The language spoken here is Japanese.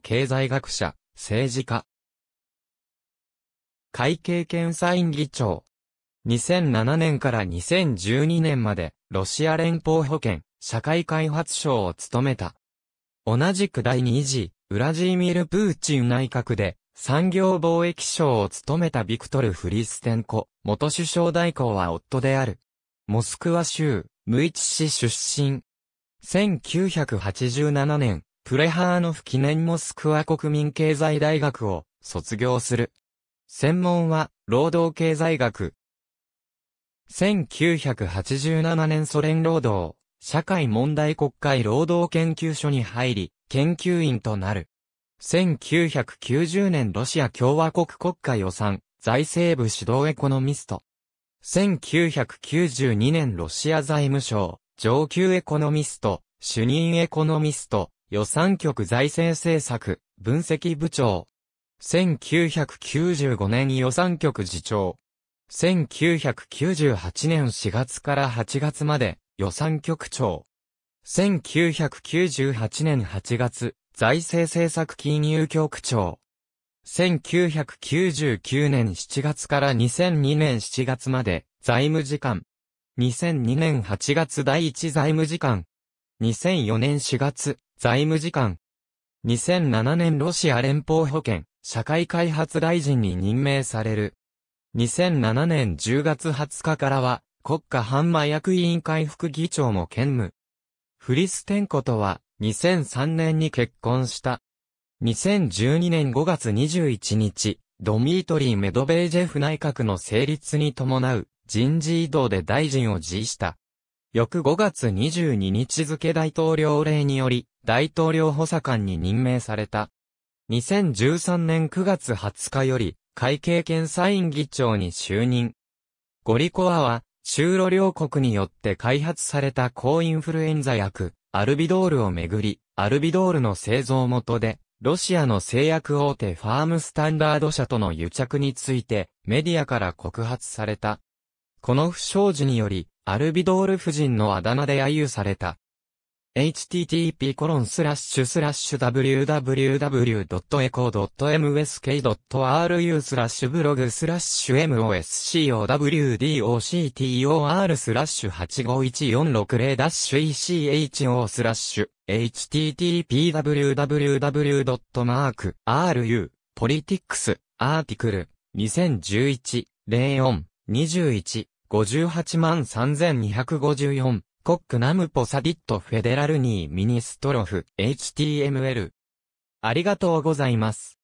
経済学者、政治家。会計検査院議長。2007年から2012年まで、ロシア連邦保健、社会開発省を務めた。同じく第2次、ウラジーミル・プーチン内閣で、産業貿易省を務めたビクトル・フリステンコ、元首相代行は夫である。モスクワ州、ムイチ市出身。1987年、プレハーノフ記念モスクワ国民経済大学を卒業する。専門は労働経済学。1987年ソ連労働、社会問題国会労働研究所に入り、研究員となる。1990年ロシア共和国国家予算、財政部指導エコノミスト。1992年ロシア財務省、上級エコノミスト、主任エコノミスト、予算局財政政策、分析部長。1995年予算局次長。1998年4月から8月まで予算局長。1998年8月、財政政策金融局長。1999年7月から2002年7月まで財務次官。2002年8月第1財務次官。2004年4月、財務次官。2007年ロシア連邦保険、社会開発大臣に任命される。2007年10月20日からは、国家反麻薬委員会副議長も兼務。フリステンコとは、2003年に結婚した。2012年5月21日、ドミートリー・メドベージェフ内閣の成立に伴う人事異動で大臣を辞した。翌5月22日付大統領令により、大統領補佐官に任命された。2013年9月20日より、会計検査院議長に就任。ゴリコアは、中ロ両国によって開発された抗インフルエンザ薬、アルビドールをめぐり、アルビドールの製造元で、ロシアの製薬大手ファームスタンダード社との癒着について、メディアから告発された。この不祥事により、アルビドール夫人のあだ名で揶揄された。http://www.eco.msk.ru スラッシュブログスラッシュ m o s c o w d o c t r スラッシュ851460 echo スラッシュ http://www.mark.ru ポリティックスアーティクル2011 04 21 58 3254コックナムポサディットフェデラルニーミニストロフ HTML。ありがとうございます。